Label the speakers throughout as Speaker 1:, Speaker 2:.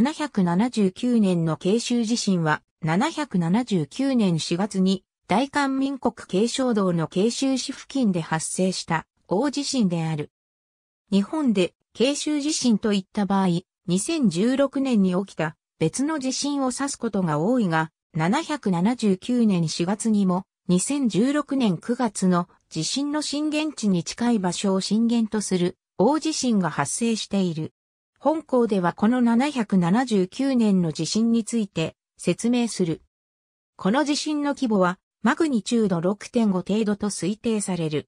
Speaker 1: 779年の慶州地震は、779年4月に、大韓民国慶祥道の慶州市付近で発生した大地震である。日本で慶州地震といった場合、2016年に起きた別の地震を指すことが多いが、779年4月にも、2016年9月の地震の震源地に近い場所を震源とする大地震が発生している。本校ではこの779年の地震について説明する。この地震の規模はマグニチュード6.5程度と推定される。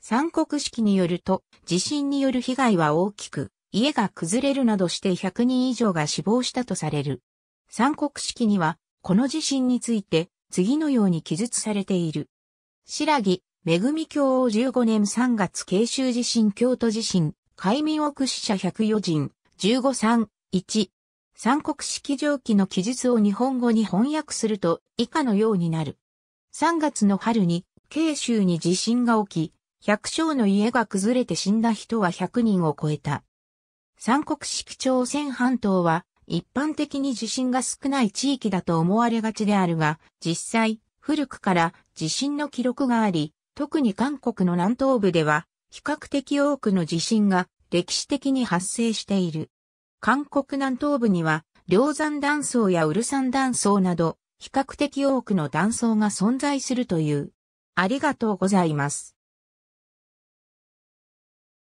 Speaker 1: 三国式によると地震による被害は大きく、家が崩れるなどして100人以上が死亡したとされる。三国式にはこの地震について次のように記述されている。白木、恵京王15年3月慶州地震京都地震、海民奥死者104人、15.3.1三国式上記の記述を日本語に翻訳すると以下のようになる。3月の春に慶州に地震が起き、百姓の家が崩れて死んだ人は100人を超えた。三国式朝鮮半島は一般的に地震が少ない地域だと思われがちであるが、実際、古くから地震の記録があり、特に韓国の南東部では比較的多くの地震が歴史的に発生している。韓国南東部には、梁山断層やウルサン断層など、比較的多くの断層が存在するという。ありがとうございます。